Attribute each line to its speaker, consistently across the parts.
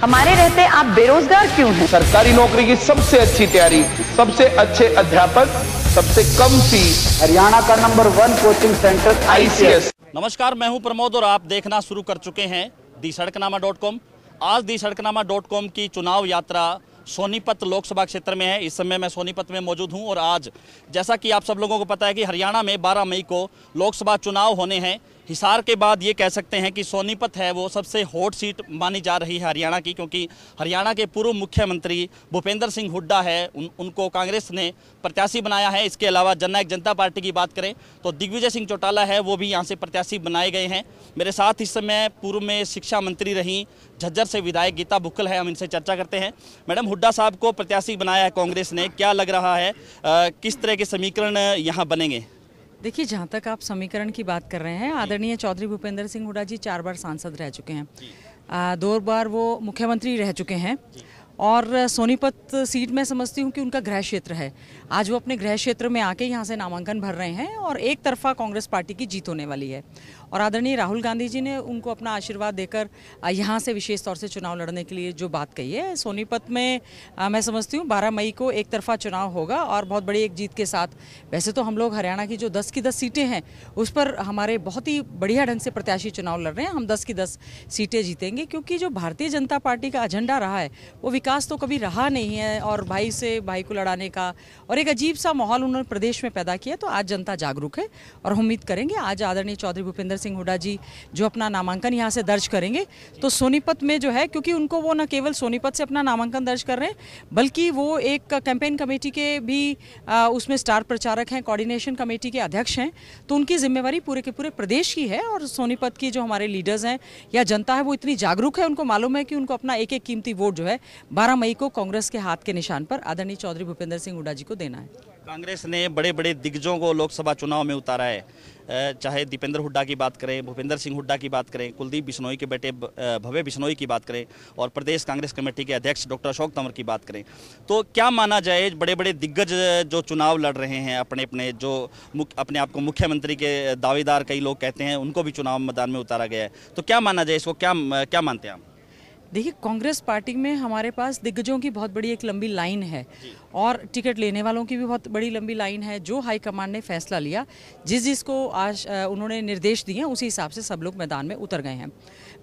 Speaker 1: हमारे रहते आप बेरोजगार क्यों हैं? सरकारी नौकरी की सबसे अच्छी तैयारी सबसे अच्छे अध्यापक सबसे कम सी हरियाणा का नंबर वन कोचिंग सेंटर आई नमस्कार मैं हूं प्रमोद और आप देखना शुरू कर चुके हैं दी सड़कनामा डॉट कॉम आज दी सड़कनामा डॉट कॉम की चुनाव यात्रा सोनीपत लोकसभा क्षेत्र में है इस समय मैं सोनीपत में मौजूद हूं और आज जैसा कि आप सब लोगों को पता है कि हरियाणा में 12 मई को लोकसभा चुनाव होने हैं हिसार के बाद ये कह सकते हैं कि सोनीपत है वो सबसे हॉट सीट मानी जा रही है हरियाणा की क्योंकि हरियाणा के पूर्व मुख्यमंत्री भूपेंद्र सिंह हुड्डा है उन, उनको कांग्रेस ने प्रत्याशी बनाया है इसके अलावा जननायक जनता पार्टी की बात करें तो दिग्विजय सिंह चौटाला है वो भी यहाँ से प्रत्याशी बनाए गए हैं मेरे साथ इस समय पूर्व में शिक्षा मंत्री रहीं झज्जर से विधायक गीता बुक्कल है हम इनसे चर्चा करते हैं मैडम हुड्डा साहब को प्रत्याशी बनाया है कांग्रेस ने क्या लग रहा है किस तरह के समीकरण यहाँ बनेंगे
Speaker 2: देखिए जहाँ तक आप समीकरण की बात कर रहे हैं आदरणीय चौधरी भूपेंद्र सिंह हुडा जी चार बार सांसद रह चुके हैं आ, दो बार वो मुख्यमंत्री रह चुके हैं और सोनीपत सीट मैं समझती हूँ कि उनका गृह क्षेत्र है आज वो अपने गृह क्षेत्र में आके यहाँ से नामांकन भर रहे हैं और एक तरफा कांग्रेस पार्टी की जीत होने वाली है और आदरणीय राहुल गांधी जी ने उनको अपना आशीर्वाद देकर यहाँ से विशेष तौर से चुनाव लड़ने के लिए जो बात कही है सोनीपत में मैं समझती हूँ बारह मई को एक तरफा चुनाव होगा और बहुत बड़ी एक जीत के साथ वैसे तो हम लोग हरियाणा की जो दस की दस सीटें हैं उस पर हमारे बहुत ही बढ़िया ढंग से प्रत्याशी चुनाव लड़ रहे हैं हम दस की दस सीटें जीतेंगे क्योंकि जो भारतीय जनता पार्टी का एजेंडा रहा है वो विकास विकास तो कभी रहा नहीं है और भाई से भाई को लड़ाने का और एक अजीब सा माहौल उन्होंने प्रदेश में पैदा किया तो आज जनता जागरूक है और उम्मीद करेंगे आज आदरणीय चौधरी भूपेंद्र सिंह हुडा जी जो अपना नामांकन यहाँ से दर्ज करेंगे तो सोनीपत में जो है क्योंकि उनको वो न केवल सोनीपत से अपना नामांकन दर्ज कर रहे हैं बल्कि वो एक कैंपेन कमेटी के भी उसमें स्टार प्रचारक हैं कोऑर्डिनेशन कमेटी के अध्यक्ष हैं तो उनकी जिम्मेवारी पूरे के पूरे प्रदेश की है और सोनीपत की जो हमारे लीडर्स हैं या जनता है वो इतनी जागरूक है उनको मालूम है कि उनको अपना एक एक कीमती वोट जो है 12 मई को कांग्रेस के हाथ के निशान पर आदरणीय चौधरी भूपेंद्र सिंह हुड्डा जी को देना है
Speaker 1: कांग्रेस ने बड़े बड़े दिग्गजों को लोकसभा चुनाव में उतारा है चाहे दीपेंद्र हुड्डा की बात करें भूपेंद्र सिंह हुड्डा की बात करें कुलदीप बिश्नोई के बेटे भव्य बिश्नोई की बात करें और प्रदेश कांग्रेस कमेटी के अध्यक्ष डॉक्टर अशोक तंवर की बात करें तो क्या माना जाए बड़े बड़े दिग्गज जो चुनाव लड़ रहे हैं अपने अपने जो अपने आप को मुख्यमंत्री के दावेदार कई लोग कहते हैं उनको भी चुनाव मैदान में उतारा गया है तो क्या माना जाए इसको क्या क्या मानते हैं आप देखिए
Speaker 2: कांग्रेस पार्टी में हमारे पास दिग्गजों की बहुत बड़ी एक लंबी लाइन है और टिकट लेने वालों की भी बहुत बड़ी लंबी लाइन है जो कमांड ने फैसला लिया जिस जिसको आज उन्होंने निर्देश दिए उसी हिसाब से सब लोग मैदान में उतर गए हैं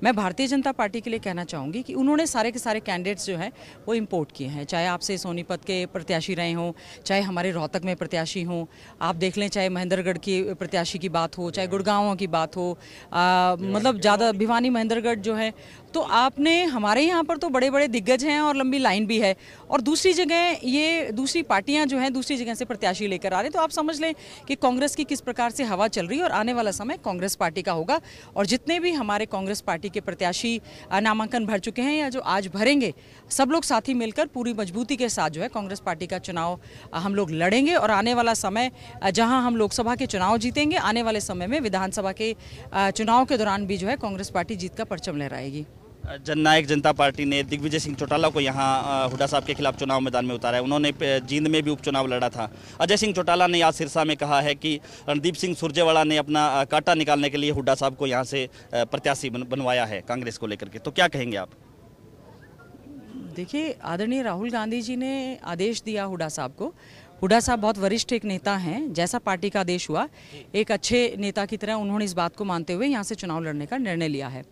Speaker 2: मैं भारतीय जनता पार्टी के लिए कहना चाहूँगी कि उन्होंने सारे के सारे कैंडिडेट्स जो हैं वो इम्पोर्ट किए हैं चाहे आपसे सोनीपत के प्रत्याशी रहे हों चाहे हमारे रोहतक में प्रत्याशी हों आप देख लें चाहे महेंद्रगढ़ की प्रत्याशी की बात हो चाहे गुड़गांवों की बात हो मतलब ज़्यादा भिवानी महेंद्रगढ़ जो है तो आपने हमारे यहाँ पर तो बड़े बड़े दिग्गज हैं और लंबी लाइन भी है और दूसरी जगह ये दूसरी पार्टियाँ जो हैं दूसरी जगह से प्रत्याशी लेकर आ रहे तो आप समझ लें कि कांग्रेस की किस प्रकार से हवा चल रही है और आने वाला समय कांग्रेस पार्टी का होगा और जितने भी हमारे कांग्रेस पार्टी के प्रत्याशी नामांकन भर चुके हैं या जो आज भरेंगे सब लोग ही मिलकर पूरी मजबूती के साथ जो है कांग्रेस पार्टी का चुनाव हम लोग लड़ेंगे और आने वाला समय जहाँ हम लोकसभा के चुनाव जीतेंगे आने वाले समय में विधानसभा के चुनाव के दौरान भी जो है कांग्रेस पार्टी जीत का परचम लहराएगी
Speaker 1: जननायक जनता पार्टी ने दिग्विजय सिंह चौटाला को यहाँ हुडा साहब के खिलाफ चुनाव मैदान में उतारा है उन्होंने जींद में भी उपचुनाव लड़ा था अजय सिंह चौटाला ने आज सिरसा में कहा है कि रणदीप सिंह सुरजेवाला ने अपना काटा निकालने के लिए हुडा साहब को यहाँ से प्रत्याशी बनवाया है कांग्रेस को लेकर के तो क्या कहेंगे आप
Speaker 2: देखिए आदरणीय राहुल गांधी जी ने आदेश दिया हुडा साहब को हुडा साहब बहुत वरिष्ठ एक नेता हैं जैसा पार्टी का आदेश हुआ एक अच्छे नेता की तरह उन्होंने इस बात को मानते हुए यहाँ से चुनाव लड़ने का निर्णय लिया है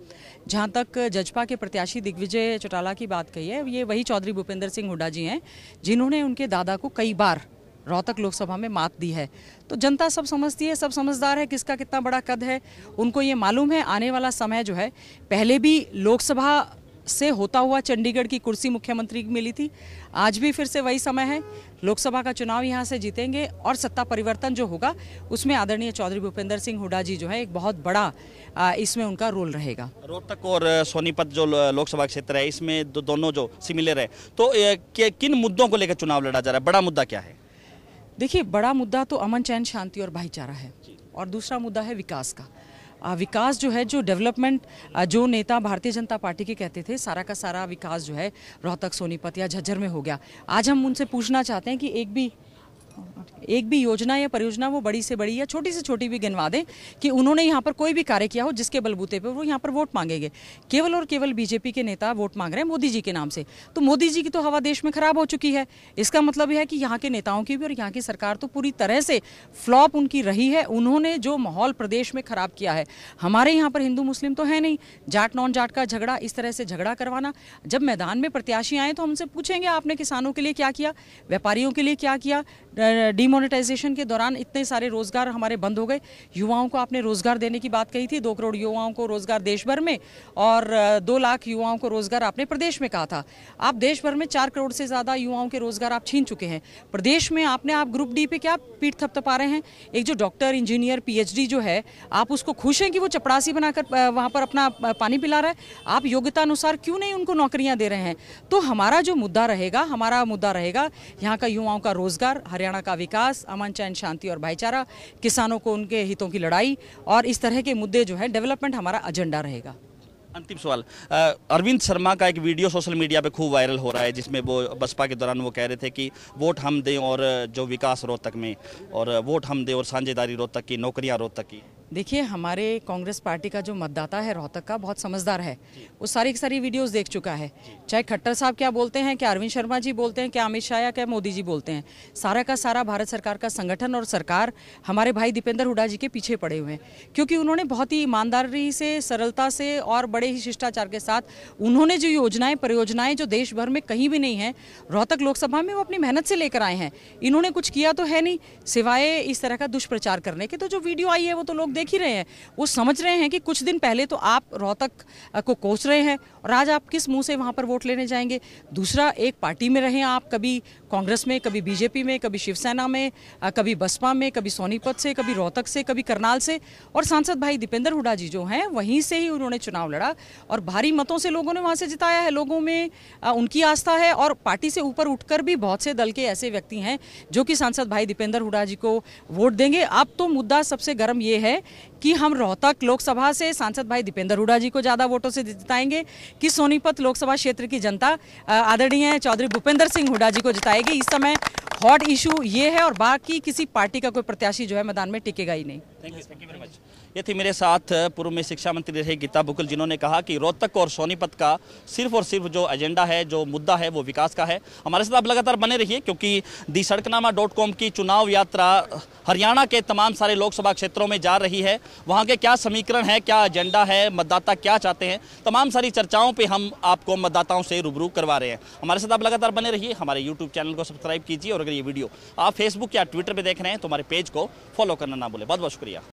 Speaker 2: जहाँ तक जजपा के प्रत्याशी दिग्विजय चौटाला की बात कही है ये वही चौधरी भूपेंद्र सिंह हुडा जी हैं जिन्होंने उनके दादा को कई बार रोहतक लोकसभा में मात दी है तो जनता सब समझती है सब समझदार है किसका कितना बड़ा कद है उनको ये मालूम है आने वाला समय जो है पहले भी लोकसभा से होता हुआ चंडीगढ़ की कुर्सी मुख्यमंत्री मिली थी आज भी फिर से वही समय है लोकसभा का चुनाव यहाँ से जीतेंगे और सत्ता परिवर्तन जो होगा उसमें आदरणीय चौधरी भूपेंद्र सिंह हुडा जी जो है एक बहुत बड़ा इसमें उनका रोल रहेगा
Speaker 1: रोहतक और सोनीपत जो लोकसभा क्षेत्र है इसमें दो, दोनों जो सिमिलर है तो किन मुद्दों को लेकर चुनाव लड़ा जा रहा है बड़ा मुद्दा क्या है
Speaker 2: देखिए बड़ा मुद्दा तो अमन चैन शांति और भाईचारा है और दूसरा मुद्दा है विकास का विकास जो है जो डेवलपमेंट जो नेता भारतीय जनता पार्टी के कहते थे सारा का सारा विकास जो है रोहतक सोनीपत या झज्जर में हो गया आज हम उनसे पूछना चाहते हैं कि एक भी एक भी योजना या परियोजना वो बड़ी से बड़ी या छोटी से छोटी भी गिनवा दें कि उन्होंने यहाँ पर कोई भी कार्य किया हो जिसके बलबूते पर वो यहाँ पर वोट मांगेंगे केवल और केवल बीजेपी के नेता वोट मांग रहे हैं मोदी जी के नाम से तो मोदी जी की तो हवा देश में खराब हो चुकी है इसका मतलब यह है कि यहाँ के नेताओं की भी और यहाँ की सरकार तो पूरी तरह से फ्लॉप उनकी रही है उन्होंने जो माहौल प्रदेश में खराब किया है हमारे यहाँ पर हिंदू मुस्लिम तो है नहीं जाट नॉन जाट का झगड़ा इस तरह से झगड़ा करवाना जब मैदान में प्रत्याशी आए तो हमसे पूछेंगे आपने किसानों के लिए क्या किया व्यापारियों के लिए क्या किया डीमोनेटाइजेशन के दौरान इतने सारे रोज़गार हमारे बंद हो गए युवाओं को आपने रोज़गार देने की बात कही थी दो करोड़ युवाओं को रोज़गार देश भर में और दो लाख युवाओं को रोज़गार आपने प्रदेश में कहा था आप देश भर में चार करोड़ से ज़्यादा युवाओं के रोज़गार आप छीन चुके हैं प्रदेश में आपने आप ग्रुप डी पे क्या पीठ थपथपा रहे हैं एक जो डॉक्टर इंजीनियर पी जो है आप उसको खुश हैं कि वो चपड़ासी बनाकर वहाँ पर अपना पानी पिला रहा है आप योग्यता अनुसार क्यों नहीं उनको नौकरियाँ दे रहे हैं तो हमारा जो मुद्दा रहेगा हमारा मुद्दा रहेगा यहाँ का युवाओं का रोज़गार हरियाणा हरियाणा का विकास अमन चैन शांति और भाईचारा किसानों को उनके हितों की लड़ाई और इस तरह के मुद्दे जो है डेवलपमेंट हमारा एजेंडा रहेगा
Speaker 1: अंतिम सवाल अरविंद शर्मा का एक वीडियो सोशल मीडिया पे खूब वायरल हो रहा है जिसमें वो बसपा के दौरान वो कह रहे थे कि वोट हम दें और जो विकास रोहतक में और वोट हम दें और साझेदारी रोहतक की नौकरियां रोहतक की
Speaker 2: देखिए हमारे कांग्रेस पार्टी का जो मतदाता है रोहतक का बहुत समझदार है वो सारी की सारी वीडियोस देख चुका है चाहे खट्टर साहब क्या बोलते हैं क्या अरविंद शर्मा जी बोलते हैं क्या अमित शाह या क्या मोदी जी बोलते हैं सारा का सारा भारत सरकार का संगठन और सरकार हमारे भाई दीपेंद्र हुडा जी के पीछे पड़े हुए हैं क्योंकि उन्होंने बहुत ही ईमानदारी से सरलता से और बड़े ही शिष्टाचार के साथ उन्होंने जो योजनाएं परियोजनाएं जो देश भर में कहीं भी नहीं है रोहतक लोकसभा में वो अपनी मेहनत से लेकर आए हैं इन्होंने कुछ किया तो है नहीं सिवाय इस तरह का दुष्प्रचार करने के तो जो वीडियो आई है वो तो लोग देख ही रहे हैं वो समझ रहे हैं कि कुछ दिन पहले तो आप रोहतक को कोस रहे हैं और आज आप किस मुंह से वहाँ पर वोट लेने जाएंगे दूसरा एक पार्टी में रहें आप कभी कांग्रेस में कभी बीजेपी में कभी शिवसेना में कभी बसपा में कभी सोनीपत से कभी रोहतक से कभी करनाल से और सांसद भाई दीपेंद्र हुडा जी जो हैं वहीं से ही उन्होंने चुनाव लड़ा और भारी मतों से लोगों ने वहाँ से जिताया है लोगों में उनकी आस्था है और पार्टी से ऊपर उठकर भी बहुत से दल के ऐसे व्यक्ति हैं जो कि सांसद भाई दीपेंद्र हुडा जी को वोट देंगे अब तो मुद्दा सबसे गर्म ये है कि हम रोहतक लोकसभा से सांसद भाई दीपेंद्र हुडा जी को ज़्यादा वोटों से जिताएंगे कि सोनीपत लोकसभा क्षेत्र की जनता आदरणीय चौधरी भूपेंद्र सिंह हुडा जी को जिताएगी इस समय हॉट इशू ये है और बाकी किसी पार्टी का कोई प्रत्याशी जो है मैदान में टिकेगा ही
Speaker 1: नहीं मच ये थी मेरे साथ पूर्व में शिक्षा मंत्री रहे गीता बुकुल जिन्होंने कहा कि रोहतक और सोनीपत का सिर्फ और सिर्फ जो एजेंडा है जो मुद्दा है वो विकास का है हमारे साथ आप लगातार बने रहिए क्योंकि दी सड़कनामा डॉट कॉम की चुनाव यात्रा हरियाणा के तमाम सारे लोकसभा क्षेत्रों में जा रही है वहाँ के क्या समीकरण है क्या एजेंडा है मतदाता क्या चाहते हैं तमाम सारी चर्चाओं पर हम आपको मतदाताओं से रूबरू करवा रहे हैं हमारे साथ आप लगातार बने रहिए हमारे यूट्यूब चैनल को सब्सक्राइब कीजिए और अगर ये वीडियो आप फेसबुक या ट्विटर पर देख रहे हैं तो हमारे पेज को फॉलो करना ना भूलें बहुत बहुत शुक्रिया